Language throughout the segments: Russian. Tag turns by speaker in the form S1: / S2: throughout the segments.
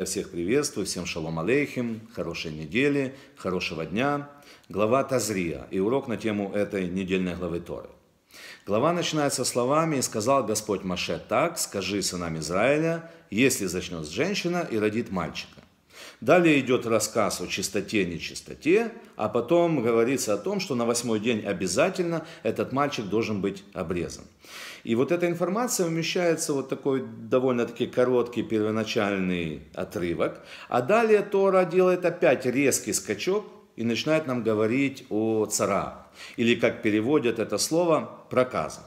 S1: Я всех приветствую, всем шалом алейхим, хорошей недели, хорошего дня. Глава Тазрия и урок на тему этой недельной главы Торы. Глава начинается словами «И сказал Господь Маше так, скажи сынам Израиля, если зачнет женщина и родит мальчика». Далее идет рассказ о чистоте и нечистоте, а потом говорится о том, что на восьмой день обязательно этот мальчик должен быть обрезан. И вот эта информация вмещается вот такой довольно-таки короткий первоначальный отрывок. А далее Тора делает опять резкий скачок и начинает нам говорить о цара, или как переводят это слово, проказа.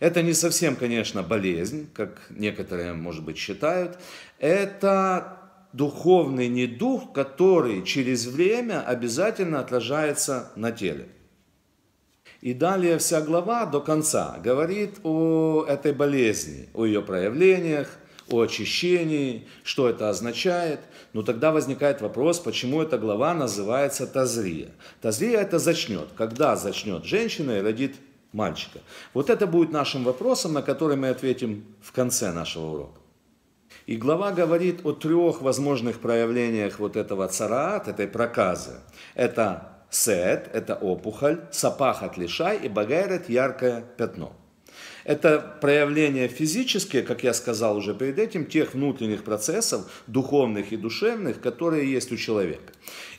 S1: Это не совсем, конечно, болезнь, как некоторые, может быть, считают. Это духовный недух, который через время обязательно отражается на теле. И далее вся глава до конца говорит о этой болезни, о ее проявлениях, о очищении, что это означает. Но ну, тогда возникает вопрос, почему эта глава называется тазрия. Тазрия это зачнет, когда зачнет женщина и родит мальчика. Вот это будет нашим вопросом, на который мы ответим в конце нашего урока. И глава говорит о трех возможных проявлениях вот этого царат, этой проказы. Это сет, это опухоль, сапахат лишай и багайрет яркое пятно. Это проявление физические, как я сказал уже перед этим, тех внутренних процессов, духовных и душевных, которые есть у человека.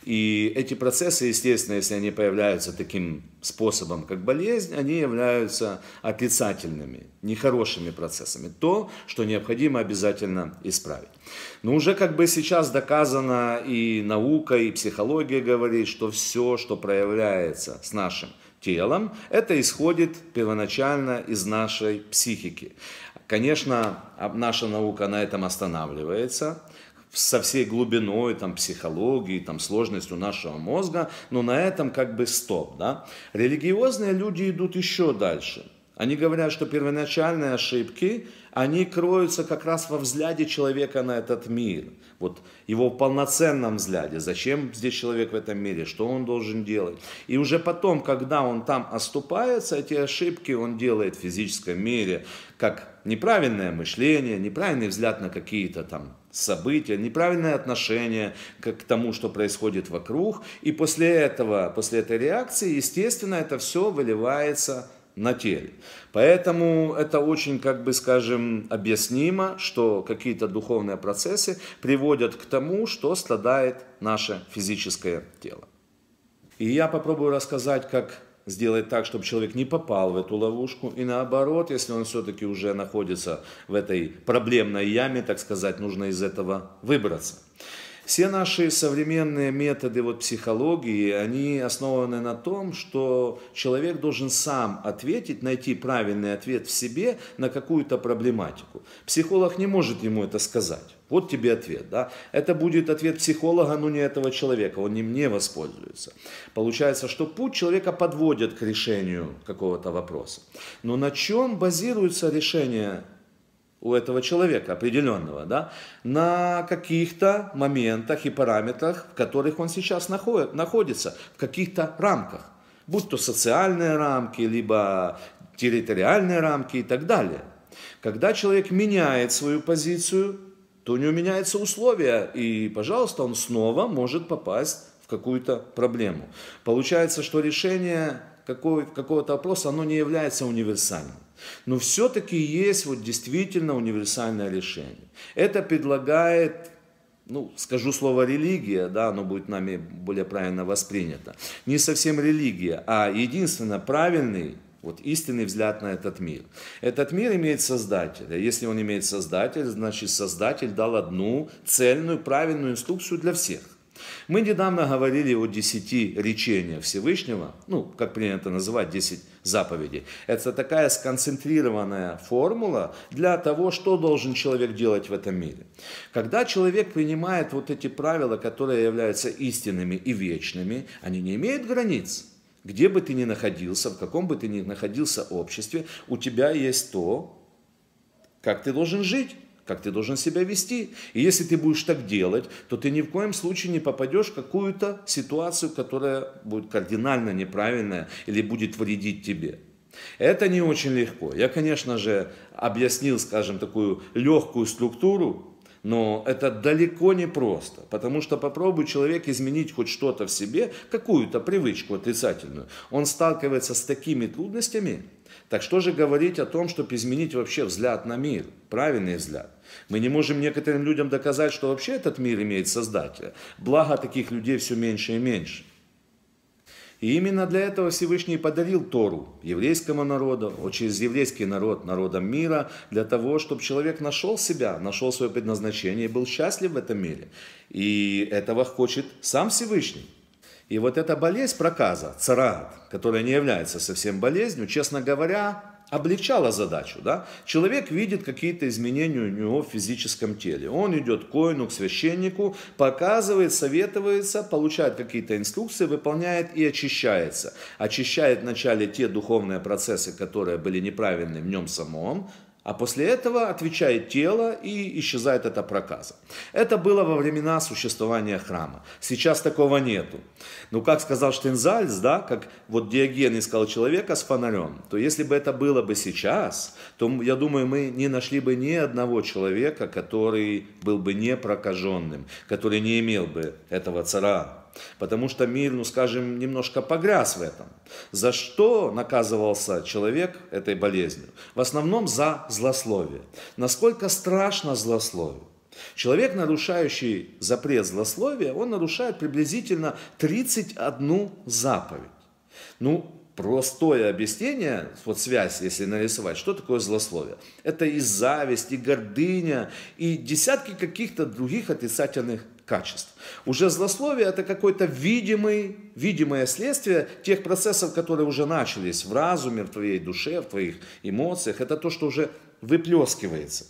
S1: И эти процессы, естественно, если они появляются таким способом, как болезнь, они являются отрицательными, нехорошими процессами. То, что необходимо обязательно исправить. Но уже как бы сейчас доказано и наука, и психология говорит, что все, что проявляется с нашим телом, это исходит первоначально из нашей психики. Конечно, а, наша наука на этом останавливается – со всей глубиной там, психологии, там, сложностью нашего мозга, но на этом как бы стоп. Да? Религиозные люди идут еще дальше. Они говорят, что первоначальные ошибки, они кроются как раз во взгляде человека на этот мир. Вот его полноценном взгляде. Зачем здесь человек в этом мире? Что он должен делать? И уже потом, когда он там оступается, эти ошибки он делает в физическом мире, как неправильное мышление, неправильный взгляд на какие-то там события, неправильное отношение к, к тому, что происходит вокруг. И после этого, после этой реакции, естественно, это все выливается на теле. Поэтому это очень, как бы скажем, объяснимо, что какие-то духовные процессы приводят к тому, что страдает наше физическое тело. И я попробую рассказать, как сделать так, чтобы человек не попал в эту ловушку. И наоборот, если он все-таки уже находится в этой проблемной яме, так сказать, нужно из этого выбраться. Все наши современные методы вот, психологии, они основаны на том, что человек должен сам ответить, найти правильный ответ в себе на какую-то проблематику. Психолог не может ему это сказать. Вот тебе ответ, да? Это будет ответ психолога, но не этого человека, он им не воспользуется. Получается, что путь человека подводит к решению какого-то вопроса. Но на чем базируется решение у этого человека определенного, да, на каких-то моментах и параметрах, в которых он сейчас находит, находится, в каких-то рамках, будь то социальные рамки, либо территориальные рамки и так далее. Когда человек меняет свою позицию, то у него меняются условия, и, пожалуйста, он снова может попасть в какую-то проблему. Получается, что решение какого-то вопроса, оно не является универсальным. Но все-таки есть вот действительно универсальное решение. Это предлагает ну, скажу слово религия, да, оно будет нами более правильно воспринято. Не совсем религия, а единственно правильный, вот истинный взгляд на этот мир. Этот мир имеет создателя. Если он имеет создатель, значит создатель дал одну цельную, правильную инструкцию для всех. Мы недавно говорили о десяти речениях Всевышнего, ну, как принято называть, десять заповедей. Это такая сконцентрированная формула для того, что должен человек делать в этом мире. Когда человек принимает вот эти правила, которые являются истинными и вечными, они не имеют границ. Где бы ты ни находился, в каком бы ты ни находился обществе, у тебя есть то, как ты должен жить как ты должен себя вести. И если ты будешь так делать, то ты ни в коем случае не попадешь в какую-то ситуацию, которая будет кардинально неправильная или будет вредить тебе. Это не очень легко. Я, конечно же, объяснил, скажем, такую легкую структуру, но это далеко не просто, потому что попробуй человек изменить хоть что-то в себе, какую-то привычку отрицательную. Он сталкивается с такими трудностями, так что же говорить о том, чтобы изменить вообще взгляд на мир, правильный взгляд. Мы не можем некоторым людям доказать, что вообще этот мир имеет создателя. Благо таких людей все меньше и меньше. И именно для этого Всевышний подарил Тору еврейскому народу, через еврейский народ, народом мира, для того, чтобы человек нашел себя, нашел свое предназначение и был счастлив в этом мире. И этого хочет сам Всевышний. И вот эта болезнь проказа, царат, которая не является совсем болезнью, честно говоря, облегчало задачу. Да? Человек видит какие-то изменения у него в физическом теле. Он идет к коину, к священнику, показывает, советуется, получает какие-то инструкции, выполняет и очищается. Очищает вначале те духовные процессы, которые были неправильны в нем самом, а после этого отвечает тело и исчезает эта проказа. Это было во времена существования храма. Сейчас такого нету. Но ну, как сказал Штензальц, да, как вот Диоген искал человека с фонарем, то если бы это было бы сейчас, то, я думаю, мы не нашли бы ни одного человека, который был бы не прокаженным, который не имел бы этого цара потому что мир, ну скажем, немножко погряз в этом. За что наказывался человек этой болезнью? В основном за злословие. Насколько страшно злословие? Человек, нарушающий запрет злословия, он нарушает приблизительно 31 заповедь. Ну, Простое объяснение, вот связь, если нарисовать, что такое злословие. Это и зависть, и гордыня, и десятки каких-то других отрицательных качеств. Уже злословие – это какое-то видимый, видимое следствие тех процессов, которые уже начались в разуме, в твоей душе, в твоих эмоциях. Это то, что уже выплескивается.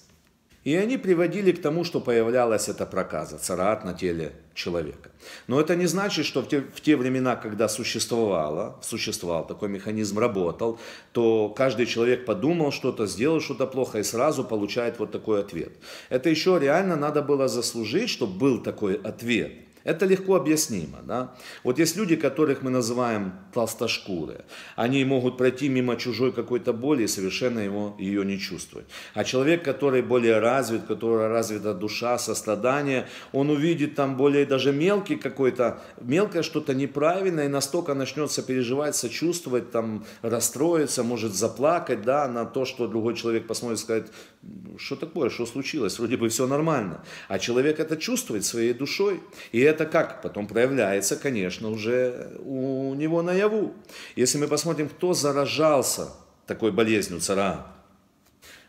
S1: И они приводили к тому, что появлялась эта проказа, царат на теле человека. Но это не значит, что в те, в те времена, когда существовало, существовал такой механизм, работал, то каждый человек подумал что-то, сделал что-то плохо и сразу получает вот такой ответ. Это еще реально надо было заслужить, чтобы был такой ответ. Это легко объяснимо. Да? Вот есть люди, которых мы называем толстошкуры. Они могут пройти мимо чужой какой-то боли и совершенно его, ее не чувствовать. А человек, который более развит, который развита душа, сострадание, он увидит там более даже мелкий какой-то, мелкое что-то неправильное, и настолько начнется переживать, сочувствовать, там, расстроиться, может заплакать, да, на то, что другой человек посмотрит и скажет, что такое, что случилось, вроде бы все нормально. А человек это чувствует своей душой, и это это как? Потом проявляется, конечно, уже у него наяву. Если мы посмотрим, кто заражался такой болезнью цара,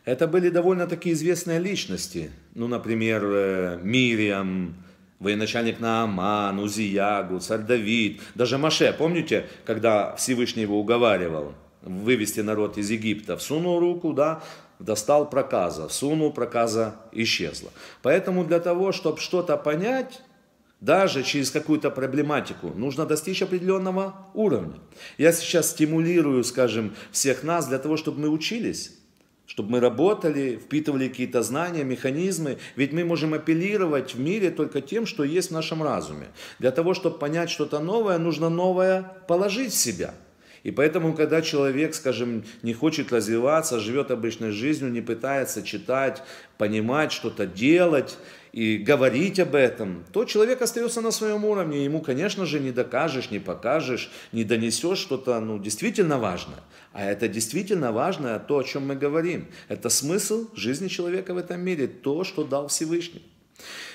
S1: это были довольно-таки известные личности. Ну, например, э, Мириам, военачальник Нааман, Узиягу, царь Давид, даже Маше. Помните, когда Всевышний его уговаривал вывести народ из Египта? Всунул руку, да, достал проказа, всунул проказа исчезла. Поэтому для того, чтобы что-то понять, даже через какую-то проблематику, нужно достичь определенного уровня. Я сейчас стимулирую, скажем, всех нас для того, чтобы мы учились, чтобы мы работали, впитывали какие-то знания, механизмы. Ведь мы можем апеллировать в мире только тем, что есть в нашем разуме. Для того, чтобы понять что-то новое, нужно новое положить в себя – и поэтому, когда человек, скажем, не хочет развиваться, живет обычной жизнью, не пытается читать, понимать, что-то делать, и говорить об этом, то человек остается на своем уровне. Ему, конечно же, не докажешь, не покажешь, не донесешь что-то ну, действительно важное. А это действительно важное то, о чем мы говорим. Это смысл жизни человека в этом мире, то, что дал Всевышний.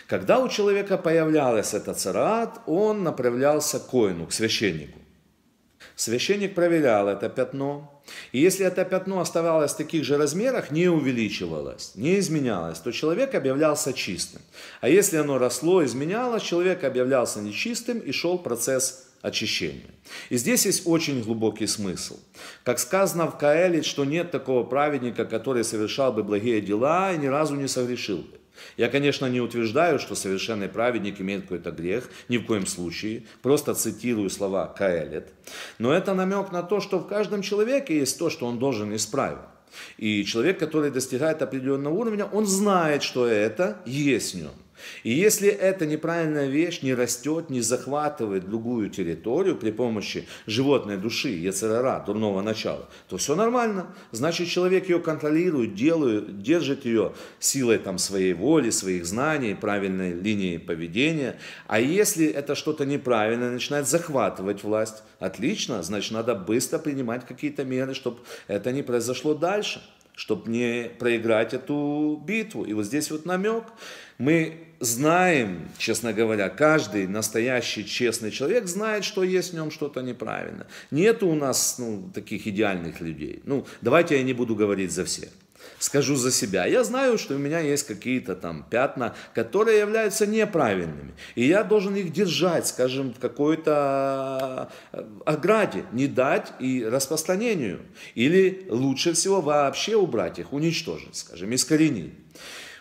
S1: Когда у человека появлялась эта царат, он направлялся к коину, к священнику. Священник проверял это пятно. И если это пятно оставалось в таких же размерах, не увеличивалось, не изменялось, то человек объявлялся чистым. А если оно росло, изменялось, человек объявлялся нечистым и шел процесс очищения. И здесь есть очень глубокий смысл. Как сказано в Каэле, что нет такого праведника, который совершал бы благие дела и ни разу не согрешил бы. Я, конечно, не утверждаю, что совершенный праведник имеет какой-то грех, ни в коем случае. Просто цитирую слова Каэлет. Но это намек на то, что в каждом человеке есть то, что он должен исправить. И человек, который достигает определенного уровня, он знает, что это есть в нем. И если эта неправильная вещь не растет, не захватывает другую территорию при помощи животной души, яцерара, дурного начала, то все нормально. Значит, человек ее контролирует, делает, держит ее силой там, своей воли, своих знаний, правильной линии поведения. А если это что-то неправильное, начинает захватывать власть, отлично, значит, надо быстро принимать какие-то меры, чтобы это не произошло дальше чтобы не проиграть эту битву. И вот здесь вот намек. Мы знаем, честно говоря, каждый настоящий честный человек знает, что есть в нем что-то неправильно. Нет у нас ну, таких идеальных людей. Ну, давайте я не буду говорить за всех скажу за себя. Я знаю, что у меня есть какие-то там пятна, которые являются неправильными. И я должен их держать, скажем, в какой-то э, ограде, не дать и распространению. Или лучше всего вообще убрать их, уничтожить, скажем, искоренить.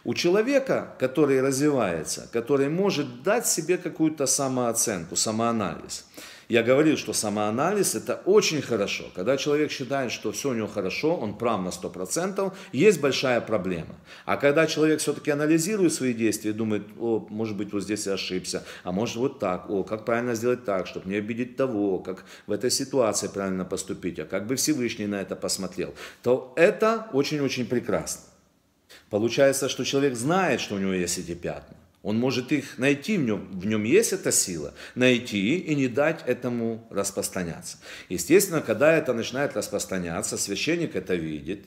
S1: У человека, который развивается, который может дать себе какую-то самооценку, самоанализ – я говорил, что самоанализ это очень хорошо. Когда человек считает, что все у него хорошо, он прав на 100%, есть большая проблема. А когда человек все-таки анализирует свои действия, думает, о, может быть, вот здесь я ошибся, а может вот так, о, как правильно сделать так, чтобы не обидеть того, как в этой ситуации правильно поступить, а как бы Всевышний на это посмотрел, то это очень-очень прекрасно. Получается, что человек знает, что у него есть эти пятна. Он может их найти, в нем, в нем есть эта сила, найти и не дать этому распространяться. Естественно, когда это начинает распространяться, священник это видит,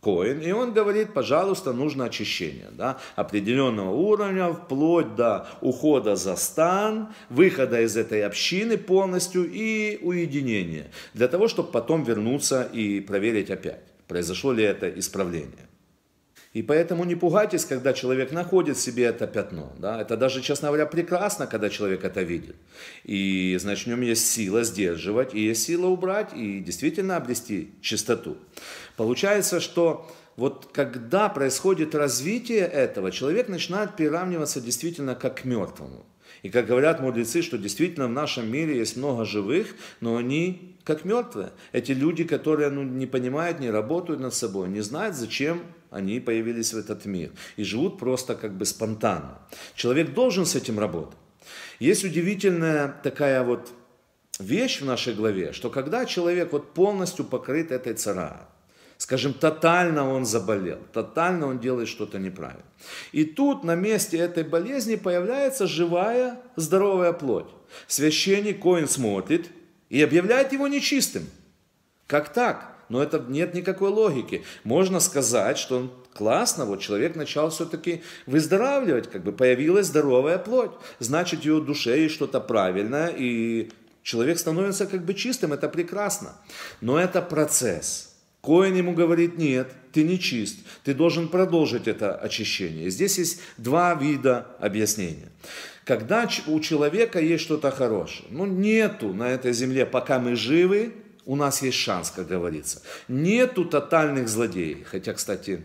S1: Коин, и он говорит, пожалуйста, нужно очищение, да, определенного уровня, вплоть до ухода за стан, выхода из этой общины полностью и уединения, для того, чтобы потом вернуться и проверить опять, произошло ли это исправление. И поэтому не пугайтесь, когда человек находит в себе это пятно. Да? Это даже, честно говоря, прекрасно, когда человек это видит. И, значит, в нем есть сила сдерживать, и есть сила убрать, и действительно обрести чистоту. Получается, что вот когда происходит развитие этого, человек начинает приравниваться действительно как к мертвому. И как говорят мудрецы, что действительно в нашем мире есть много живых, но они как мертвые. Эти люди, которые ну, не понимают, не работают над собой, не знают, зачем они появились в этот мир. И живут просто как бы спонтанно. Человек должен с этим работать. Есть удивительная такая вот вещь в нашей главе, что когда человек вот полностью покрыт этой царапиной, скажем, тотально он заболел, тотально он делает что-то неправильно. И тут на месте этой болезни появляется живая, здоровая плоть. Священник Коин смотрит и объявляет его нечистым. Как так? Но это нет никакой логики. Можно сказать, что он классно, вот человек начал все-таки выздоравливать, как бы появилась здоровая плоть. Значит, в ее душе есть что-то правильное, и человек становится как бы чистым, это прекрасно. Но это процесс – Коин ему говорит, нет, ты не чист, ты должен продолжить это очищение. Здесь есть два вида объяснения. Когда у человека есть что-то хорошее, ну нету на этой земле, пока мы живы, у нас есть шанс, как говорится. Нету тотальных злодеев, хотя, кстати,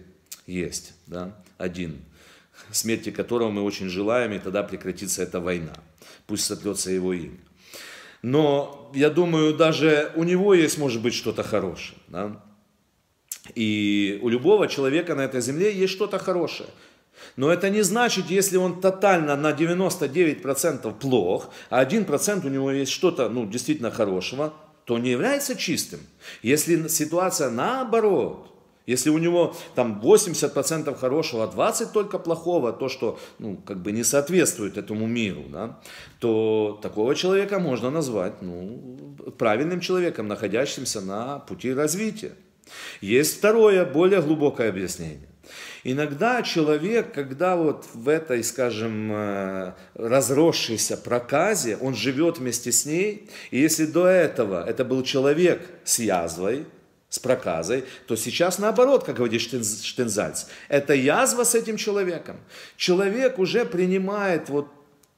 S1: есть, да, один, смерти которого мы очень желаем, и тогда прекратится эта война. Пусть сотрется его имя. Но я думаю, даже у него есть, может быть, что-то хорошее. Да? И у любого человека на этой земле есть что-то хорошее. Но это не значит, если он тотально на 99% плох, а 1% у него есть что-то ну, действительно хорошего, то не является чистым. Если ситуация наоборот, если у него там 80% хорошего, а 20% только плохого, то, что ну, как бы не соответствует этому миру, да, то такого человека можно назвать ну, правильным человеком, находящимся на пути развития. Есть второе, более глубокое объяснение. Иногда человек, когда вот в этой, скажем, э, разросшейся проказе, он живет вместе с ней, и если до этого это был человек с язвой, с проказой, то сейчас наоборот, как говорит Штензальц, это язва с этим человеком. Человек уже принимает вот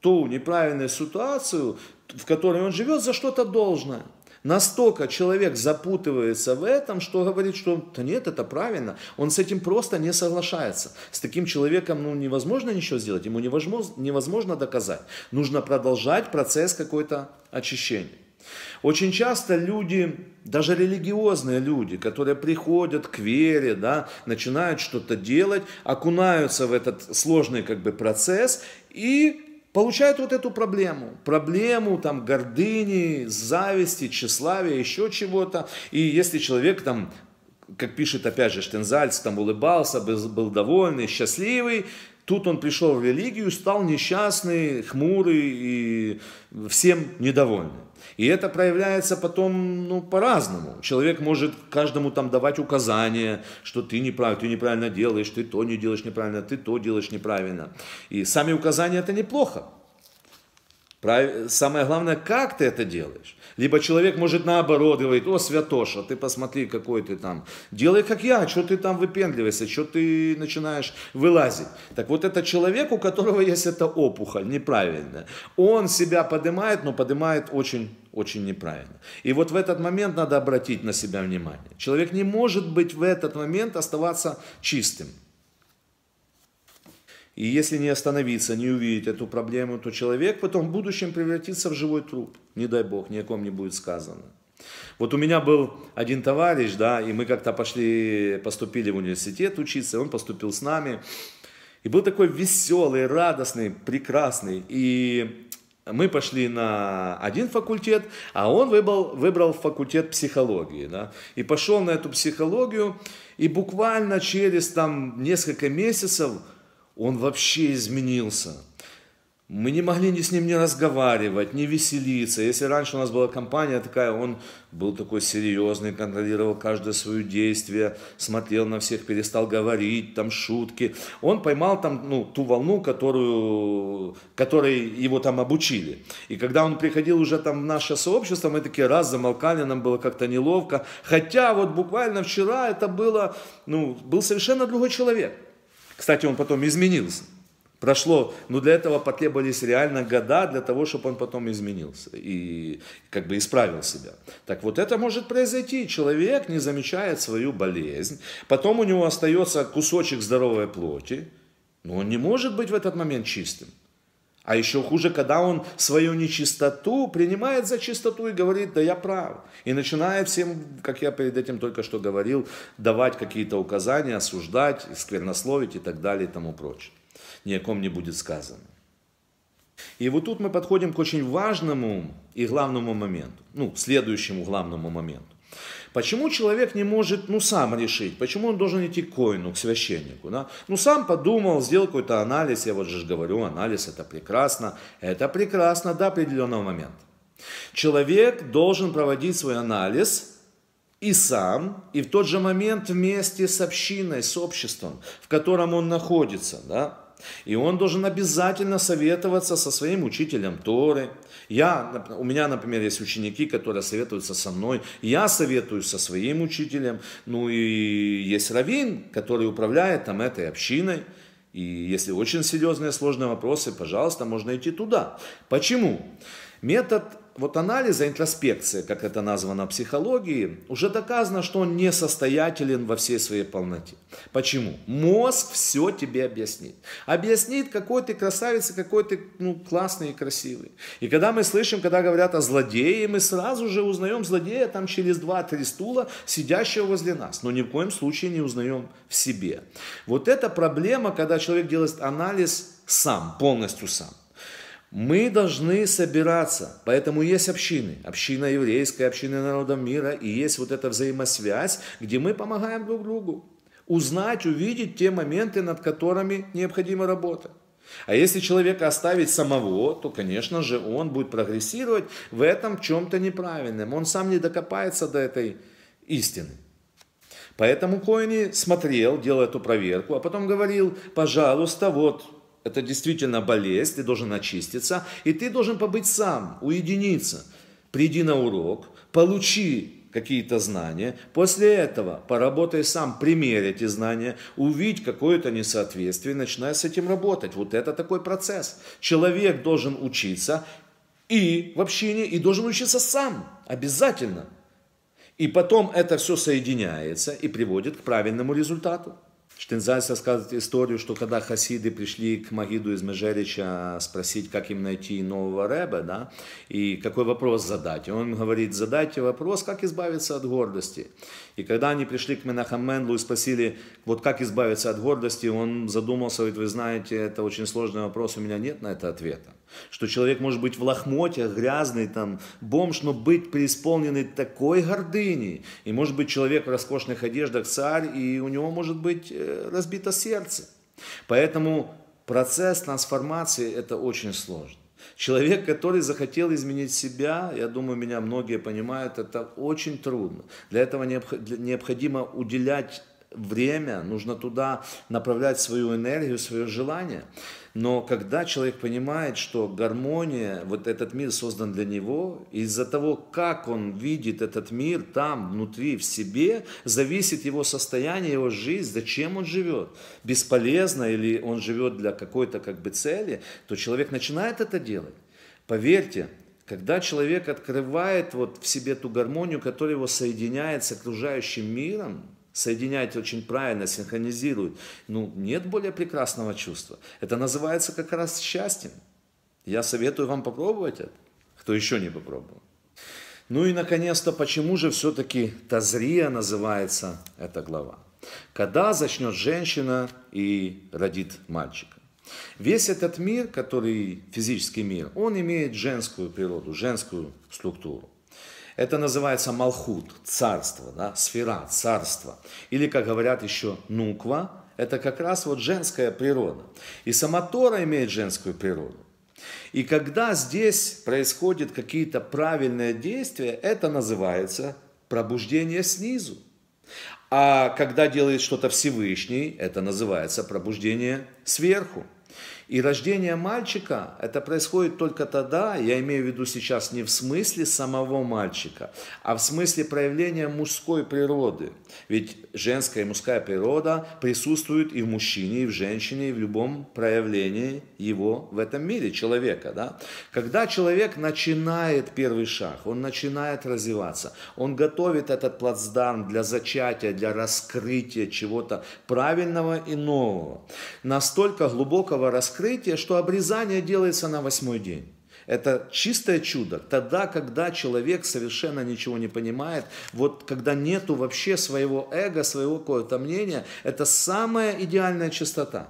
S1: ту неправильную ситуацию, в которой он живет, за что-то должное. Настолько человек запутывается в этом, что говорит, что да нет, это правильно. Он с этим просто не соглашается. С таким человеком ну, невозможно ничего сделать, ему невозможно, невозможно доказать. Нужно продолжать процесс какой-то очищения. Очень часто люди, даже религиозные люди, которые приходят к вере, да, начинают что-то делать, окунаются в этот сложный как бы, процесс и получают вот эту проблему. Проблему там гордыни, зависти, тщеславия, еще чего-то. И если человек там, как пишет опять же Штензальц, там улыбался, был, был довольный, счастливый, Тут он пришел в религию, стал несчастный, хмурый и всем недовольный. И это проявляется потом ну, по-разному. Человек может каждому там давать указания, что ты неправ, ты неправильно делаешь, ты то не делаешь неправильно, ты то делаешь неправильно. И сами указания это неплохо. Прав... Самое главное, как ты это делаешь. Либо человек может наоборот говорить, о, святоша, ты посмотри, какой ты там. Делай, как я, что ты там выпендриваешься, что ты начинаешь вылазить. Так вот, это человек, у которого есть эта опухоль неправильная. Он себя поднимает, но поднимает очень очень неправильно. И вот в этот момент надо обратить на себя внимание. Человек не может быть в этот момент оставаться чистым. И если не остановиться, не увидеть эту проблему, то человек потом в будущем превратится в живой труп. Не дай бог, ни о ком не будет сказано. Вот у меня был один товарищ, да, и мы как-то пошли, поступили в университет учиться, он поступил с нами. И был такой веселый, радостный, прекрасный. И мы пошли на один факультет, а он выбрал, выбрал факультет психологии. Да? И пошел на эту психологию, и буквально через там несколько месяцев – он вообще изменился. Мы не могли ни с ним не разговаривать, не веселиться. Если раньше у нас была компания такая, он был такой серьезный, контролировал каждое свое действие, смотрел на всех, перестал говорить, там шутки. Он поймал там ну, ту волну, которую, которой его там обучили. И когда он приходил уже там в наше сообщество, мы такие раз замолкали, нам было как-то неловко. Хотя вот буквально вчера это было, ну, был совершенно другой человек. Кстати, он потом изменился. Прошло, но ну, для этого потребовались реально года для того, чтобы он потом изменился и как бы исправил себя. Так вот это может произойти. Человек не замечает свою болезнь, потом у него остается кусочек здоровой плоти, но он не может быть в этот момент чистым. А еще хуже, когда он свою нечистоту принимает за чистоту и говорит, да я прав. И начинает всем, как я перед этим только что говорил, давать какие-то указания, осуждать, сквернословить и так далее и тому прочее. Ни о ком не будет сказано. И вот тут мы подходим к очень важному и главному моменту, ну, следующему главному моменту. Почему человек не может, ну, сам решить? Почему он должен идти к коину, к священнику? Да? Ну, сам подумал, сделал какой-то анализ. Я вот же говорю, анализ – это прекрасно. Это прекрасно до определенного момента. Человек должен проводить свой анализ – и сам, и в тот же момент вместе с общиной, с обществом, в котором он находится, да, и он должен обязательно советоваться со своим учителем Торы. Я, у меня, например, есть ученики, которые советуются со мной. Я советую со своим учителем. Ну и есть раввин, который управляет там этой общиной. И если очень серьезные сложные вопросы, пожалуйста, можно идти туда. Почему? Метод вот анализа, интроспекция, как это названо в психологии, уже доказано, что он несостоятелен во всей своей полноте. Почему? Мозг все тебе объяснит. Объяснит, какой ты красавец какой ты ну, классный и красивый. И когда мы слышим, когда говорят о злодее, мы сразу же узнаем злодея там через 2-3 стула, сидящего возле нас. Но ни в коем случае не узнаем в себе. Вот эта проблема, когда человек делает анализ сам, полностью сам. Мы должны собираться, поэтому есть общины. Община еврейская, община народа мира, и есть вот эта взаимосвязь, где мы помогаем друг другу узнать, увидеть те моменты, над которыми необходима работа. А если человека оставить самого, то, конечно же, он будет прогрессировать в этом чем-то неправильном. Он сам не докопается до этой истины. Поэтому Коини смотрел, делал эту проверку, а потом говорил, пожалуйста, вот это действительно болезнь, ты должен очиститься, и ты должен побыть сам, уединиться. Приди на урок, получи какие-то знания, после этого поработай сам, примерь эти знания, увидь какое-то несоответствие, начиная с этим работать. Вот это такой процесс. Человек должен учиться и в общине, и должен учиться сам, обязательно. И потом это все соединяется и приводит к правильному результату. Штензальс рассказывает историю, что когда хасиды пришли к Магиду из Межерича спросить, как им найти нового Рэба, да, и какой вопрос задать. И он говорит, задайте вопрос, как избавиться от гордости. И когда они пришли к Менахаменлу и спросили, вот как избавиться от гордости, он задумался, говорит, вы знаете, это очень сложный вопрос, у меня нет на это ответа. Что человек может быть в лохмотьях, грязный, там, бомж, но быть преисполненный такой гордыней. И может быть человек в роскошных одеждах царь, и у него может быть э, разбито сердце. Поэтому процесс трансформации – это очень сложно. Человек, который захотел изменить себя, я думаю, меня многие понимают, это очень трудно. Для этого необходимо уделять время, нужно туда направлять свою энергию, свое желание. Но когда человек понимает, что гармония, вот этот мир создан для него, из-за того, как он видит этот мир там, внутри, в себе, зависит его состояние, его жизнь, зачем он живет. Бесполезно или он живет для какой-то как бы цели, то человек начинает это делать. Поверьте, когда человек открывает вот в себе ту гармонию, которая его соединяет с окружающим миром, соединяет очень правильно, синхронизирует. Ну, нет более прекрасного чувства. Это называется как раз счастьем. Я советую вам попробовать это, кто еще не попробовал. Ну и, наконец-то, почему же все-таки Тазрия называется эта глава? Когда зачнет женщина и родит мальчика? Весь этот мир, который физический мир, он имеет женскую природу, женскую структуру. Это называется малхут, царство, да, сфера, царство. Или, как говорят еще, нуква, это как раз вот женская природа. И сама Тора имеет женскую природу. И когда здесь происходят какие-то правильные действия, это называется пробуждение снизу. А когда делает что-то Всевышний, это называется пробуждение сверху. И рождение мальчика, это происходит только тогда, я имею в виду сейчас не в смысле самого мальчика, а в смысле проявления мужской природы. Ведь женская и мужская природа присутствуют и в мужчине, и в женщине, и в любом проявлении его в этом мире, человека. Да? Когда человек начинает первый шаг, он начинает развиваться, он готовит этот плацдарм для зачатия, для раскрытия чего-то правильного и нового. Настолько глубокого раскрытия, раскрытие, что обрезание делается на восьмой день. Это чистое чудо. Тогда, когда человек совершенно ничего не понимает, вот когда нету вообще своего эго, своего какого-то мнения, это самая идеальная чистота.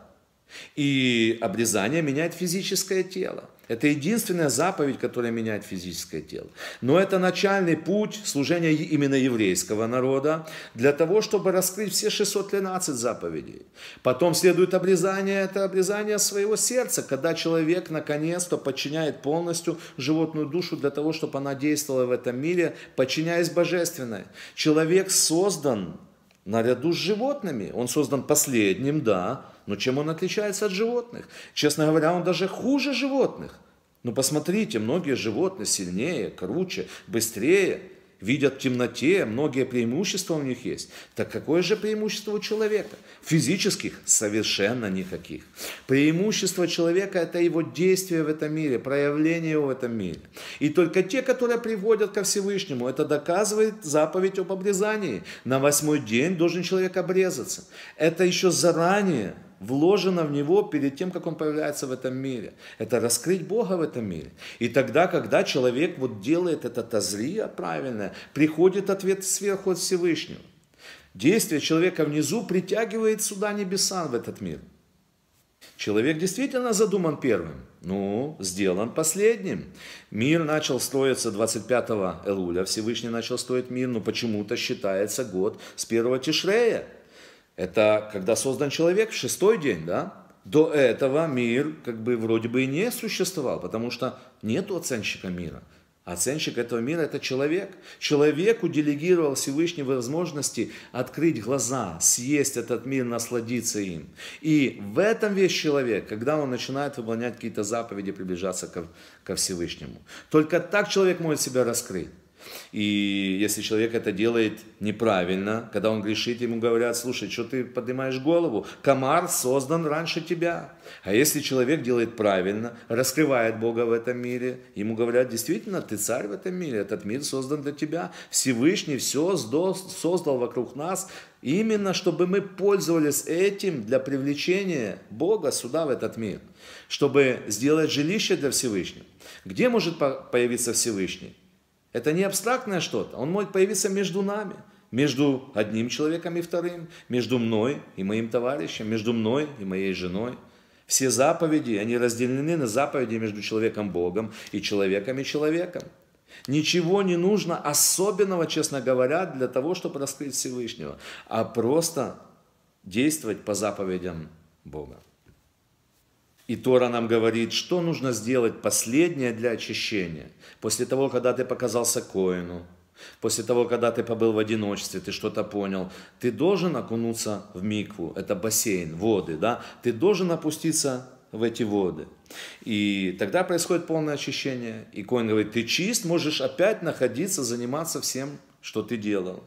S1: И обрезание меняет физическое тело. Это единственная заповедь, которая меняет физическое тело. Но это начальный путь служения именно еврейского народа для того, чтобы раскрыть все 613 заповедей. Потом следует обрезание, это обрезание своего сердца, когда человек наконец-то подчиняет полностью животную душу для того, чтобы она действовала в этом мире, подчиняясь божественной. Человек создан наряду с животными. Он создан последним, да, но чем он отличается от животных? Честно говоря, он даже хуже животных. Но ну, посмотрите, многие животные сильнее, круче, быстрее – видят в темноте, многие преимущества у них есть. Так какое же преимущество у человека? Физических совершенно никаких. Преимущество человека – это его действие в этом мире, проявление его в этом мире. И только те, которые приводят ко Всевышнему, это доказывает заповедь об обрезании. На восьмой день должен человек обрезаться. Это еще заранее вложено в него перед тем, как он появляется в этом мире. Это раскрыть Бога в этом мире. И тогда, когда человек вот делает это тазлия правильное, приходит ответ сверху от Всевышнего. Действие человека внизу притягивает сюда небеса в этот мир. Человек действительно задуман первым, ну сделан последним. Мир начал строиться 25-го Элуля, Всевышний начал строить мир, но ну, почему-то считается год с первого Тишрея – это когда создан человек в шестой день, да? До этого мир как бы вроде бы и не существовал, потому что нет оценщика мира. Оценщик этого мира – это человек. Человеку делегировал Всевышний возможности открыть глаза, съесть этот мир, насладиться им. И в этом весь человек, когда он начинает выполнять какие-то заповеди, приближаться ко, ко Всевышнему. Только так человек может себя раскрыть. И если человек это делает неправильно, когда он грешит, ему говорят, слушай, что ты поднимаешь голову? Комар создан раньше тебя. А если человек делает правильно, раскрывает Бога в этом мире, ему говорят, действительно, ты царь в этом мире, этот мир создан для тебя. Всевышний все создал вокруг нас, Именно чтобы мы пользовались этим для привлечения Бога сюда, в этот мир. Чтобы сделать жилище для Всевышнего. Где может появиться Всевышний? Это не абстрактное что-то. Он может появиться между нами, между одним человеком и вторым, между мной и моим товарищем, между мной и моей женой. Все заповеди, они разделены на заповеди между человеком Богом и человеком и человеком. Ничего не нужно особенного, честно говоря, для того, чтобы раскрыть Всевышнего, а просто действовать по заповедям Бога. И Тора нам говорит, что нужно сделать последнее для очищения. После того, когда ты показался Коину, после того, когда ты побыл в одиночестве, ты что-то понял, ты должен окунуться в микву, это бассейн, воды, да? Ты должен опуститься в эти воды. И тогда происходит полное очищение. И Коин говорит, ты чист, можешь опять находиться, заниматься всем, что ты делал.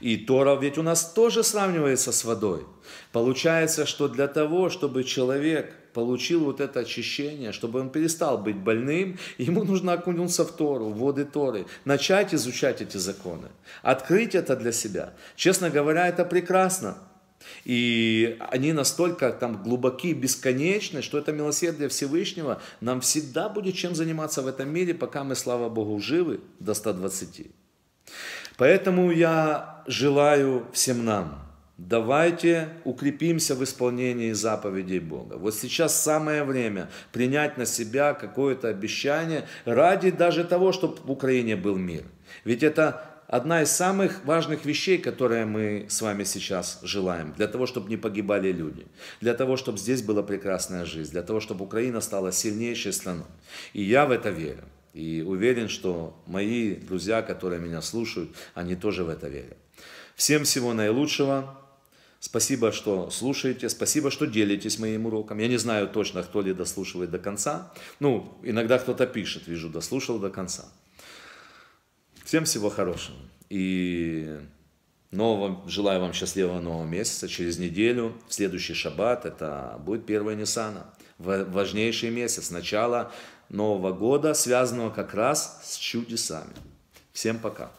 S1: И Тора ведь у нас тоже сравнивается с водой. Получается, что для того, чтобы человек – получил вот это очищение, чтобы он перестал быть больным, ему нужно окунуться в Тору, в воды Торы, начать изучать эти законы, открыть это для себя. Честно говоря, это прекрасно. И они настолько там глубоки и бесконечны, что это милосердие Всевышнего нам всегда будет чем заниматься в этом мире, пока мы, слава Богу, живы до 120. Поэтому я желаю всем нам – Давайте укрепимся в исполнении заповедей Бога. Вот сейчас самое время принять на себя какое-то обещание ради даже того, чтобы в Украине был мир. Ведь это одна из самых важных вещей, которые мы с вами сейчас желаем, для того, чтобы не погибали люди, для того, чтобы здесь была прекрасная жизнь, для того, чтобы Украина стала сильнейшей страной. И я в это верю. И уверен, что мои друзья, которые меня слушают, они тоже в это верят. Всем всего наилучшего. Спасибо, что слушаете, спасибо, что делитесь моим уроком. Я не знаю точно, кто ли дослушивает до конца. Ну, иногда кто-то пишет, вижу, дослушал до конца. Всем всего хорошего. И нового, желаю вам счастливого нового месяца. Через неделю, в следующий шаббат, это будет первое Ниссана. Важнейший месяц, начало Нового года, связанного как раз с чудесами. Всем пока.